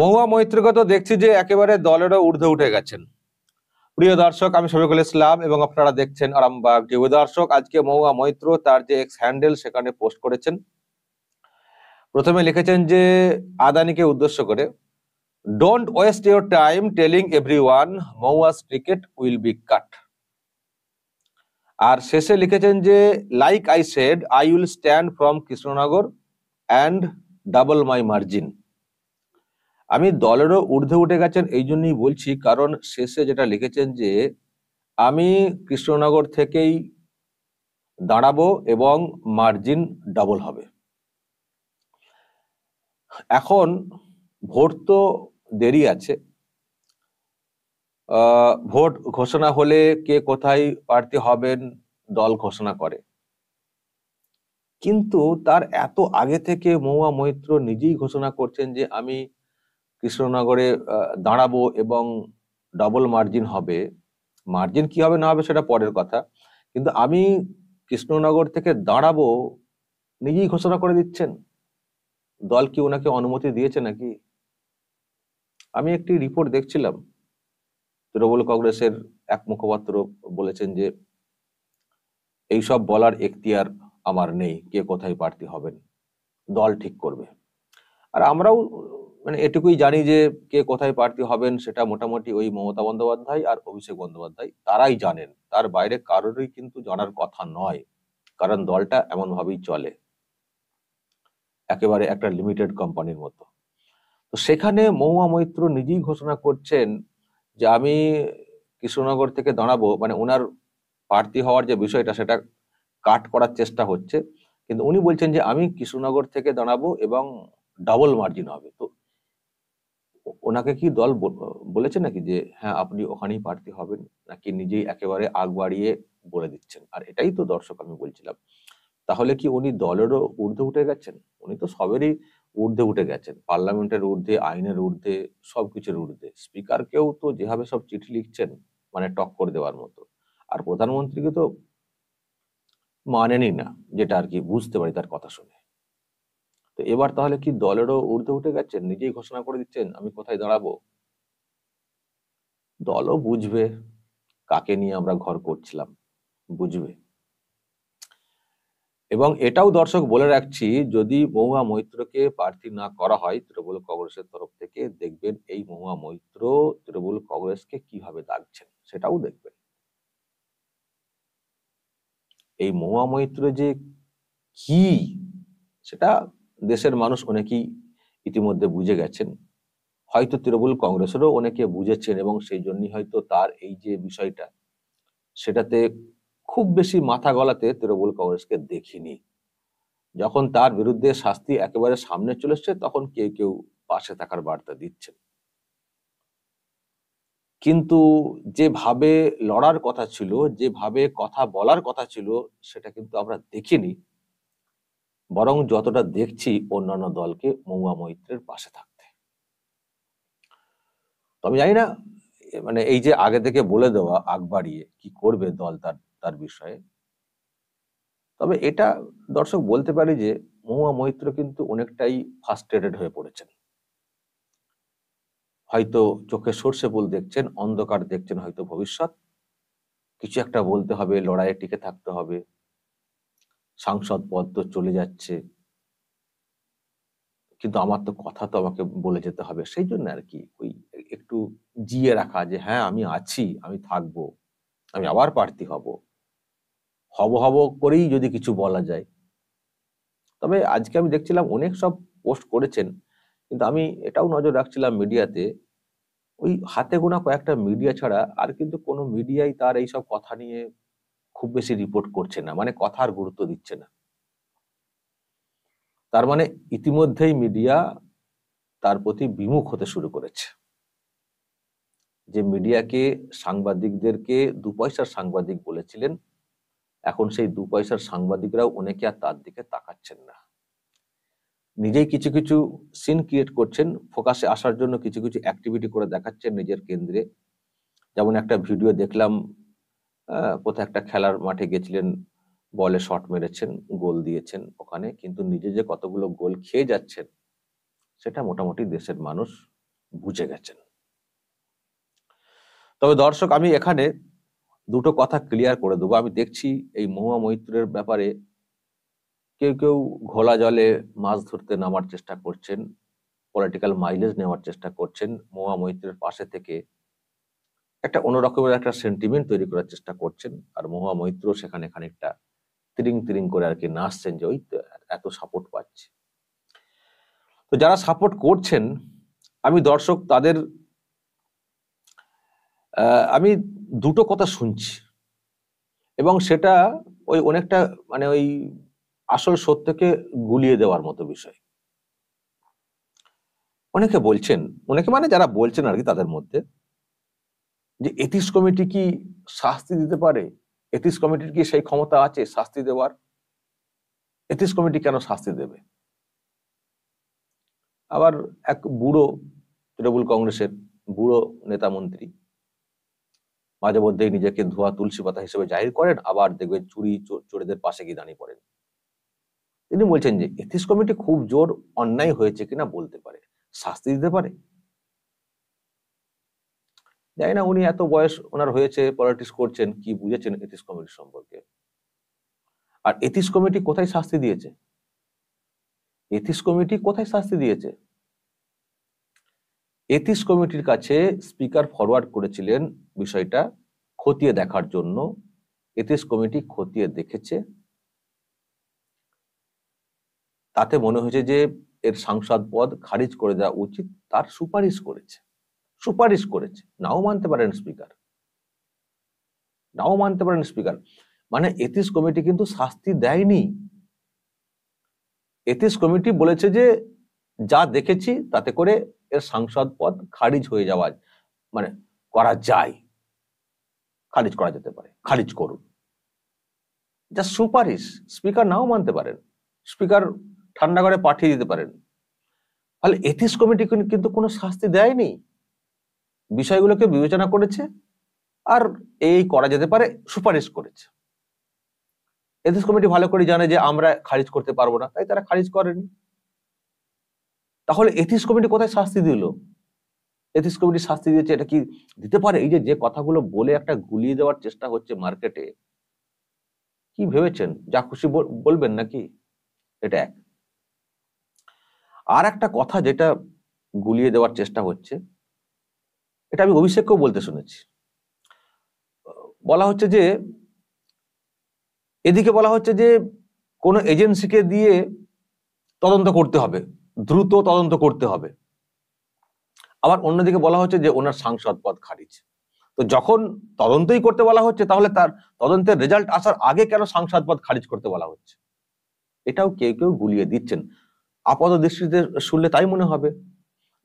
মহুয়া মৈত্রীকে তো দেখছি যে একেবারে দলেরও ঊর্ধ্বে উঠে গেছেন প্রিয় দর্শক আমি শফিকুল ইসলাম এবং আপনারা দেখছেন আরামবাগ টিভি দর্শক আজকে মহুয়া মৈত্র তার যে এক্স হ্যান্ডেল সেখানে পোস্ট করেছেন প্রথমে লিখেছেন যে আদানিকে উদ্দেশ্য করে don't waste your time telling everyone মৌয়াস ক্রিকেট উইল বি কাট আর শেষে লিখেছেন যে like I said I will stand from Krishnanagar and double my margin আমি দলেরও ঊর্ধ্বে উঠে গেছেন এই জন্যই বলছি কারণ শেষে যেটা লিখেছেন যে আমি কৃষ্ণনগর থেকেই দাঁড়াবো এবং মার্জিন ডাবল হবে এখন ভোট তো দেরি আছে ভোট ঘোষণা হলে কে কোথায় প্রার্থী হবেন দল ঘোষণা করে কিন্তু তার এত আগে থেকে মহুয়া মৈত্র নিজেই ঘোষণা করছেন যে আমি কৃষ্ণনগরে দাঁড়াবো এবং ডবল মার্জিন হবে মার্জিন কি হবে না হবে সেটা পরের কথা কিন্তু আমি কৃষ্ণনগর থেকে দাঁড়াবো নিজেই ঘোষণা করে দিচ্ছেন দল কি ওনাকে অনুমতি দিয়েছে নাকি আমি একটি রিপোর্ট দেখছিলাম তৃণমূল কংগ্রেসের এক মুখপাত্র বলেছেন যে এইসব বলার এখতিয়ার আমার নেই কে কোথায় প্রার্থী হবেন দল ঠিক করবে আর আমরাও মানে এটুকুই জানি যে কে কোথায় প্রার্থী হবেন সেটা মোটামুটি ওই মমতা বন্দ্যোপাধ্যায় আর অভিষেক বন্দ্যোপাধ্যায় তারাই জানেন তার বাইরে কারোরই কিন্তু জানার কথা নয় কারণ দলটা এমনভাবেই চলে একেবারে একটা লিমিটেড কোম্পানির মতো তো সেখানে মহুয়া মৈত্র নিজেই ঘোষণা করছেন যে আমি কৃষ্ণনগর থেকে দাঁড়াবো মানে ওনার প্রার্থী হওয়ার যে বিষয়টা সেটা কাট করার চেষ্টা হচ্ছে কিন্তু উনি বলছেন যে আমি কৃষ্ণনগর থেকে দাঁড়াবো এবং ডাবল মার্জিন হবে তো ওনাকে কি দল বলেছে নাকি যে হ্যাঁ আপনি ওখানেই প্রার্থী হবেন নাকি নিজেই একেবারে আগ বাড়িয়ে বলে দিচ্ছেন আর এটাই তো দর্শক আমি বলছিলাম তাহলে কি উনি দলেরও ঊর্ধ্বে উঠে গেছেন উনি তো সবেরই ঊর্ধ্বে উঠে গেছেন পার্লামেন্টের ঊর্ধ্বে আইনের ঊর্ধ্বে সবকিছুর ঊর্ধ্বে স্পিকারকেও তো যেভাবে সব চিঠি লিখছেন মানে টক্কর দেওয়ার মতো আর প্রধানমন্ত্রীকে তো মানেনই না যেটা আর কি বুঝতে পারি তার কথা শুনে তো এবার তাহলে কি দলেরও ঊর্ধ্বে উঠে গেছে নিজেই ঘোষণা করে দিচ্ছেন আমি কোথায় দাঁড়াবো দলও বুঝবে কাকে নিয়ে আমরা ঘর করছিলাম বুঝবে এবং এটাও দর্শক বলে রাখছি যদি মহুয়া মৈত্রকে প্রার্থী না করা হয় তৃণমূল কংগ্রেসের তরফ থেকে দেখবেন এই মহুয়া মৈত্র তৃণমূল কংগ্রেসকে কিভাবে ডাকছেন সেটাও দেখবেন এই মহুয়া মৈত্র যে কি সেটা দেশের মানুষ অনেকেই ইতিমধ্যে বুঝে গেছেন হয়তো তৃণমূল কংগ্রেসেরও অনেকে বুঝেছেন এবং সেই জন্যই হয়তো তার এই যে বিষয়টা সেটাতে খুব বেশি মাথা গলাতে তৃণমূল কংগ্রেসকে দেখিনি যখন তার বিরুদ্ধে শাস্তি একেবারে সামনে চলে এসছে তখন কেউ কেউ পাশে থাকার বার্তা দিচ্ছেন কিন্তু যেভাবে লড়ার কথা ছিল যেভাবে কথা বলার কথা ছিল সেটা কিন্তু আমরা দেখিনি বরং যতটা দেখছি অন্যান্য দলকে মৌয়া মৈত্রের পাশে থাকতে তবে জানি না মানে এই যে আগে থেকে বলে দেওয়া আগ বাড়িয়ে কি করবে দল তার তার বিষয়ে তবে এটা দর্শক বলতে পারি যে মহুয়া মৈত্র কিন্তু অনেকটাই ফার্স্ট্রেটেড হয়ে পড়েছেন হয়তো চোখে সর্ষে বল দেখছেন অন্ধকার দেখছেন হয়তো ভবিষ্যৎ কিছু একটা বলতে হবে লড়াইয়ে টিকে থাকতে হবে সাংসদ পদ তো চলে যাচ্ছে কিন্তু আমার তো কথা তো আমাকে বলে যেতে হবে সেই জন্য আর কি ওই একটু জিয়ে রাখা যে হ্যাঁ আমি আছি আমি থাকবো আমি আবার প্রার্থী হব হব হব করেই যদি কিছু বলা যায় তবে আজকে আমি দেখছিলাম অনেক সব পোস্ট করেছেন কিন্তু আমি এটাও নজর রাখছিলাম মিডিয়াতে ওই হাতে গোনা কয়েকটা মিডিয়া ছাড়া আর কিন্তু কোনো মিডিয়াই তার এইসব কথা নিয়ে খুব বেশি রিপোর্ট করছে না মানে কথার গুরুত্ব দিচ্ছে না তার মানে ইতিমধ্যেই মিডিয়া তার প্রতি বিমুখ হতে শুরু করেছে যে মিডিয়াকে সাংবাদিকদেরকে দু পয়সার সাংবাদিক বলেছিলেন এখন সেই দু পয়সার সাংবাদিকরাও অনেকে আর তার দিকে তাকাচ্ছেন না নিজেই কিছু কিছু সিন ক্রিয়েট করছেন ফোকাসে আসার জন্য কিছু কিছু অ্যাক্টিভিটি করে দেখাচ্ছেন নিজের কেন্দ্রে যেমন একটা ভিডিও দেখলাম কোথাও একটা খেলার মাঠে গেছিলেন বলে শট মেরেছেন গোল দিয়েছেন ওখানে কিন্তু নিজে যে কতগুলো গোল খেয়ে যাচ্ছেন সেটা মোটামুটি দেশের মানুষ বুঝে গেছেন তবে দর্শক আমি এখানে দুটো কথা ক্লিয়ার করে দেবো আমি দেখছি এই মহুয়া মৈত্রের ব্যাপারে কেউ কেউ ঘোলা জলে মাছ ধরতে নামার চেষ্টা করছেন পলিটিক্যাল মাইলেজ নেওয়ার চেষ্টা করছেন মহুয়া মৈত্রের পাশে থেকে একটা অন্যরকমের একটা সেন্টিমেন্ট তৈরি করার চেষ্টা করছেন আর মহুয়া মৈত্র সেখানে খানিকটা তিরিং তিরিং করে আর কি নাচছেন যে ওই এত সাপোর্ট পাচ্ছে তো যারা সাপোর্ট করছেন আমি দর্শক তাদের আমি দুটো কথা শুনছি এবং সেটা ওই অনেকটা মানে ওই আসল সত্যকে গুলিয়ে দেওয়ার মতো বিষয় অনেকে বলছেন অনেকে মানে যারা বলছেন আর কি তাদের মধ্যে যে এথিক্স কমিটি কি শাস্তি দিতে পারে এথিক্স কমিটির কি সেই ক্ষমতা আছে শাস্তি দেওয়ার এথিক্স কমিটি কেন শাস্তি দেবে আবার এক বুড়ো তৃণমূল কংগ্রেসের বুড়ো নেতা মন্ত্রী মাঝে মধ্যেই নিজেকে ধোয়া তুলসী পাতা হিসেবে জাহির করেন আবার দেখবেন চুরি চোরেদের পাশে গিয়ে দাঁড়িয়ে পড়েন তিনি বলছেন যে এথিক্স কমিটি খুব জোর অন্যায় হয়েছে কিনা বলতে পারে শাস্তি দিতে পারে জানি না উনি এত বয়স ওনার হয়েছে পলিটিক্স করছেন কি বুঝেছেন এতিস কমিটি সম্পর্কে আর এতিস কমিটি কোথায় শাস্তি দিয়েছে এথিস কমিটি কোথায় শাস্তি দিয়েছে এথিস কমিটির কাছে স্পিকার ফরওয়ার্ড করেছিলেন বিষয়টা খতিয়ে দেখার জন্য এথিস কমিটি খতিয়ে দেখেছে তাতে মনে হয়েছে যে এর সাংসদ পদ খারিজ করে দেওয়া উচিত তার সুপারিশ করেছে সুপারিশ করেছে নাও মানতে পারেন স্পিকার নাও মানতে পারেন স্পিকার মানে এথিস কমিটি কিন্তু শাস্তি দেয়নি এথিস কমিটি বলেছে যে যা দেখেছি তাতে করে এর সাংসদ পদ খারিজ হয়ে যাওয়া মানে করা যায় খারিজ করা যেতে পারে খারিজ করুন যা সুপারিশ স্পিকার নাও মানতে পারেন স্পিকার ঠান্ডা করে পাঠিয়ে দিতে পারেন ফলে এথিস কমিটি কিন্তু কোনো শাস্তি দেয়নি বিষয়গুলোকে বিবেচনা করেছে আর এই করা যেতে পারে সুপারিশ করেছে এদেশ কমিটি ভালো করে জানে যে আমরা খারিজ করতে পারবো না তাই তারা খারিজ করেনি তাহলে এথিস কমিটি কোথায় শাস্তি দিল এথিস কমিটি শাস্তি দিয়েছে এটা কি দিতে পারে এই যে যে কথাগুলো বলে একটা গুলিয়ে দেওয়ার চেষ্টা হচ্ছে মার্কেটে কি ভেবেছেন যা খুশি বলবেন নাকি এটা এক আর একটা কথা যেটা গুলিয়ে দেওয়ার চেষ্টা হচ্ছে এটা আমি অভিষেককেও বলতে শুনেছি বলা হচ্ছে যে এদিকে বলা হচ্ছে যে কোনো এজেন্সিকে দিয়ে তদন্ত করতে হবে দ্রুত তদন্ত করতে হবে আবার অন্যদিকে বলা হচ্ছে যে ওনার সাংসদ পদ খারিজ তো যখন তদন্তই করতে বলা হচ্ছে তাহলে তার তদন্তের রেজাল্ট আসার আগে কেন সাংসদ পদ খারিজ করতে বলা হচ্ছে এটাও কেউ কেউ গুলিয়ে দিচ্ছেন আপাত দৃষ্টিতে শুনলে তাই মনে হবে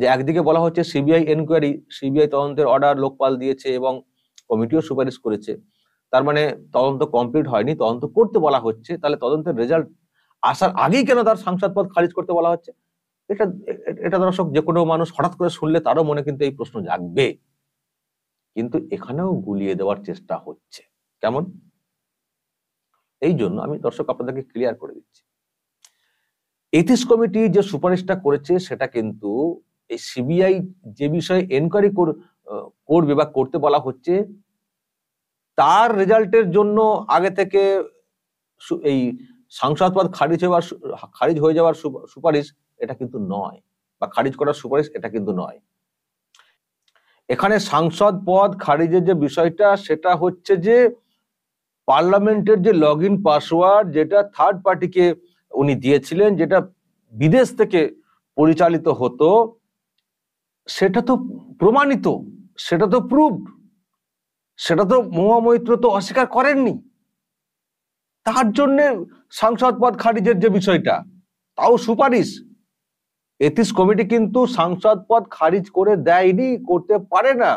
যে একদিকে বলা হচ্ছে সিবিআই এনকোয়ারি সিবিআই তদন্তের অর্ডার লোকপাল দিয়েছে এবং কমিটিও সুপারিশ করেছে তার মানে তদন্ত কমপ্লিট হয়নি তদন্ত করতে বলা হচ্ছে তাহলে তদন্তের রেজাল্ট আসার আগেই কেন তার সাংসদ পদ খারিজ করতে বলা হচ্ছে এটা এটা দর্শক যে কোনো মানুষ হঠাৎ করে শুনলে তারও মনে কিন্তু এই প্রশ্ন জাগবে কিন্তু এখানেও গুলিয়ে দেওয়ার চেষ্টা হচ্ছে কেমন এই জন্য আমি দর্শক আপনাদেরকে ক্লিয়ার করে দিচ্ছি এথিস কমিটি যে সুপারিশটা করেছে সেটা কিন্তু এই সিবিআই যে বিষয়ে এনকোয়ারি করবে বা করতে বলা হচ্ছে তার রেজাল্টের জন্য আগে থেকে এই সাংসদপদ খারিজ হওয়ার খারিজ হয়ে যাওয়ার সুপারিশ এটা কিন্তু নয় বা খারিজ করার সুপারিশ এটা কিন্তু নয় এখানে সাংসদ পদ খারিজের যে বিষয়টা সেটা হচ্ছে যে পার্লামেন্টের যে লগ ইন পাসওয়ার্ড যেটা থার্ড পার্টিকে উনি দিয়েছিলেন যেটা বিদেশ থেকে পরিচালিত হতো সেটা তো প্রমাণিত সেটা তো প্রুভড সেটা তো মহামৈত্র তো অস্বীকার করেননি তার জন্য সাংসদ পদ খারিজের যে বিষয়টা তাও সুপারিশ এথিস কমিটি কিন্তু সাংসদ পদ খারিজ করে দেয়নি করতে পারে না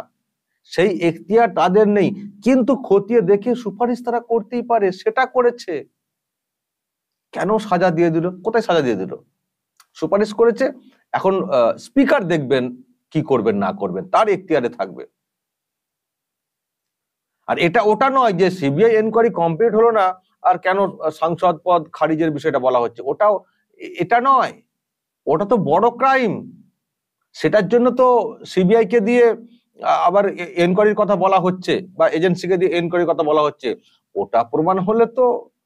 সেই এখতিয়ার তাদের নেই কিন্তু খতিয়ে দেখে সুপারিশ তারা করতেই পারে সেটা করেছে কেন সাজা দিয়ে দিল কোথায় সাজা দিয়ে দিল সুপারিশ করেছে এখন স্পিকার দেখবেন কি করবেন না করবেন তার এখতিয়ারে থাকবে আর এটা ওটা নয় যে সিবিআই এনকোয়ারি কমপ্লিট হলো না আর কেন সাংসদ পদ খারিজের বিষয়টা বলা হচ্ছে ওটাও এটা নয় ওটা তো বড় ক্রাইম সেটার জন্য তো সিবিআই কে দিয়ে আবার এনকোয়ারির কথা বলা হচ্ছে বা এজেন্সিকে দিয়ে এনকোয়ারির কথা বলা হচ্ছে ওটা প্রমাণ হলে তো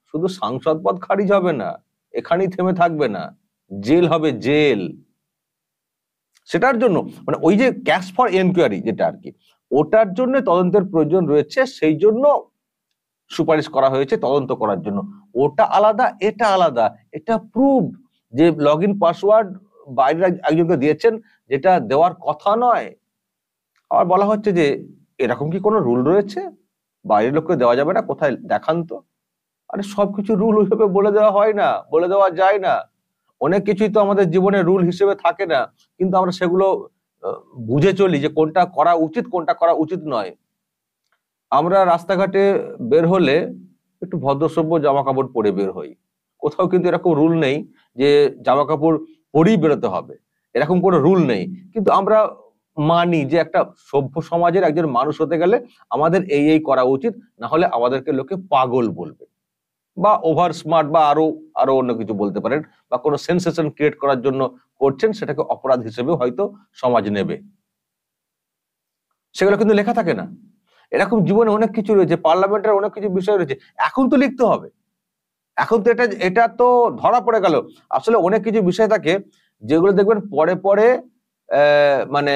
শুধু সাংসদ পদ খারিজ হবে না এখানেই থেমে থাকবে না জেল হবে জেল সেটার জন্য মানে ওই যে ক্যাশ ফর এনকোয়ারি যেটা আর কি ওটার জন্য তদন্তের প্রয়োজন রয়েছে সেই জন্য সুপারিশ করা হয়েছে তদন্ত করার জন্য ওটা আলাদা এটা আলাদা এটা প্রুভ যে লগ ইন পাসওয়ার্ড বাইরের একজনকে দিয়েছেন যেটা দেওয়ার কথা নয় আবার বলা হচ্ছে যে এরকম কি কোনো রুল রয়েছে বাইরের লোককে দেওয়া যাবে না কোথায় দেখান তো আরে সবকিছু রুল ওইভাবে বলে দেওয়া হয় না বলে দেওয়া যায় না অনেক কিছুই তো আমাদের জীবনে রুল হিসেবে থাকে না কিন্তু আমরা সেগুলো বুঝে চলি যে কোনটা করা উচিত কোনটা করা উচিত নয় আমরা রাস্তাঘাটে বের হলে একটু ভদ্রসভ্য জামা কাপড় পরে বের হই কোথাও কিন্তু এরকম রুল নেই যে জামা কাপড় পরেই বেরোতে হবে এরকম কোনো রুল নেই কিন্তু আমরা মানি যে একটা সভ্য সমাজের একজন মানুষ হতে গেলে আমাদের এই এই করা উচিত না হলে আমাদেরকে লোকে পাগল বলবে বা ওভার স্মার্ট বা আরো আরো অন্য কিছু বলতে পারেন বা কোনো সেন্সেশন ক্রিয়েট করার জন্য করছেন সেটাকে অপরাধ হিসেবে হয়তো সমাজ নেবে সেগুলো কিন্তু লেখা থাকে না এরকম জীবনে অনেক কিছু রয়েছে পার্লামেন্টের অনেক কিছু বিষয় রয়েছে এখন তো লিখতে হবে এখন তো এটা এটা তো ধরা পড়ে গেল আসলে অনেক কিছু বিষয় থাকে যেগুলো দেখবেন পরে পরে মানে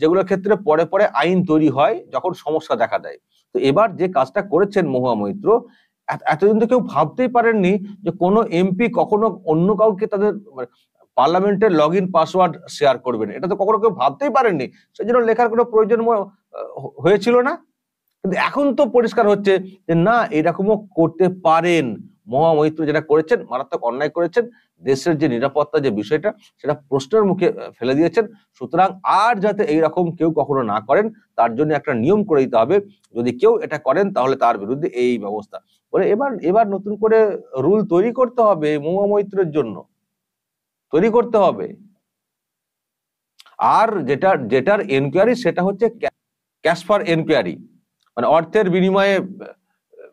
যেগুলোর ক্ষেত্রে পরে পরে আইন তৈরি হয় যখন সমস্যা দেখা দেয় তো এবার যে কাজটা করেছেন মহুয়া মৈত্র এতদিন তো কেউ ভাবতেই পারেননি যে কোনো এমপি কখনো অন্য কাউকে তাদের মানে, পার্লামেন্টের লগ ইন পাসওয়ার্ড শেয়ার করবেন এটা তো কখনো কেউ ভাবতেই পারেননি সেই জন্য লেখার কোনো প্রয়োজন হয়েছিল না কিন্তু এখন তো পরিষ্কার হচ্ছে যে না এরকমও করতে পারেন মহামৈত্র যেটা করেছেন মারাত্মক অন্যায় করেছেন দেশের যে নিরাপত্তা যে বিষয়টা সেটা প্রশ্নের মুখে ফেলে দিয়েছেন সুতরাং আর যাতে এই রকম কেউ কখনো না করেন তার জন্য একটা নিয়ম করে দিতে হবে যদি কেউ এটা করেন তাহলে তার বিরুদ্ধে এই ব্যবস্থা বলে এবার এবার নতুন করে রুল তৈরি করতে হবে মহামৈত্রের জন্য তৈরি করতে হবে আর যেটা যেটার এনকোয়ারি সেটা হচ্ছে ক্যাশ ফর এনকোয়ারি মানে অর্থের বিনিময়ে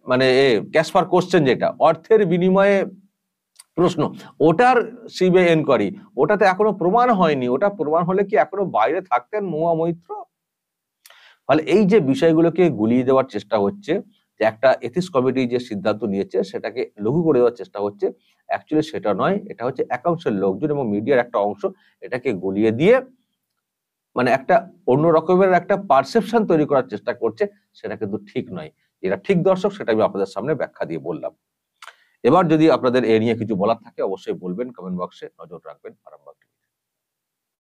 মানে ক্যাশ ফার কোশ্চেন যেটা অর্থের বিনিময়ে প্রশ্ন ওটার সিবিআই এনকোয়ারি ওটাতে এখনো প্রমাণ হয়নি ওটা প্রমাণ হলে কি এখনো বাইরে থাকতেন মোয়া মৈত্র ফলে এই যে বিষয়গুলোকে গুলিয়ে দেওয়ার চেষ্টা হচ্ছে যে একটা এথিক্স কমিটি যে সিদ্ধান্ত নিয়েছে সেটাকে লঘু করে দেওয়ার চেষ্টা হচ্ছে অ্যাকচুয়ালি সেটা নয় এটা হচ্ছে একাংশের লোকজন এবং মিডিয়ার একটা অংশ এটাকে গুলিয়ে দিয়ে মানে একটা অন্য রকমের একটা পারসেপশন তৈরি করার চেষ্টা করছে সেটা কিন্তু ঠিক নয় এটা ঠিক দর্শক সেটা আমি আপনাদের সামনে ব্যাখ্যা দিয়ে বললাম এবার যদি আপনাদের এ নিয়ে কিছু বলার থাকে অবশ্যই বলবেন কমেন্ট বক্সে নজর রাখবেন আরামবাগ